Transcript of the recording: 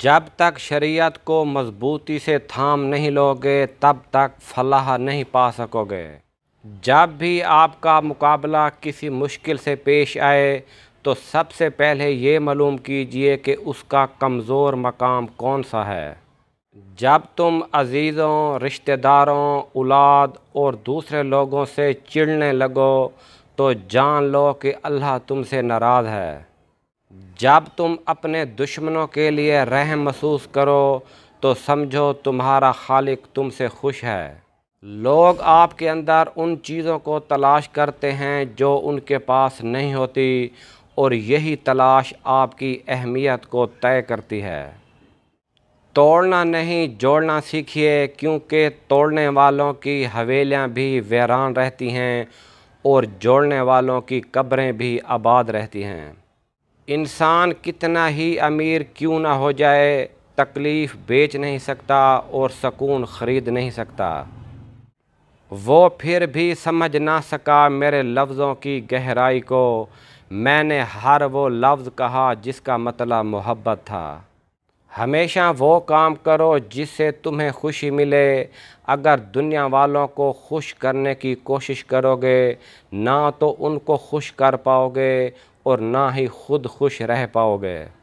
जब तक शरीयत को मजबूती से थाम नहीं लोगे तब तक फलाह नहीं पा सकोगे जब भी आपका मुकाबला किसी मुश्किल से पेश आए तो सबसे पहले ये मालूम कीजिए कि उसका कमज़ोर मकाम कौन सा है जब तुम अजीज़ों रिश्तेदारों औलाद और दूसरे लोगों से चिढ़ने लगो तो जान लो कि अल्लाह तुमसे नाराज़ है जब तुम अपने दुश्मनों के लिए रहम महसूस करो तो समझो तुम्हारा खालिक तुमसे खुश है लोग आपके अंदर उन चीज़ों को तलाश करते हैं जो उनके पास नहीं होती और यही तलाश आपकी अहमियत को तय करती है तोड़ना नहीं जोड़ना सीखिए क्योंकि तोड़ने वालों की हवेलियाँ भी वैरान रहती हैं और जोड़ने वालों की कब्रें भी आबाद रहती हैं इंसान कितना ही अमीर क्यों ना हो जाए तकलीफ़ बेच नहीं सकता और सकून ख़रीद नहीं सकता वो फिर भी समझ ना सका मेरे लफ्ज़ों की गहराई को मैंने हर वो लफ्ज़ कहा जिसका मतलब मोहब्बत था हमेशा वो काम करो जिससे तुम्हें खुशी मिले अगर दुनिया वालों को खुश करने की कोशिश करोगे ना तो उनको खुश कर पाओगे और ना ही ख़ुद खुश रह पाओगे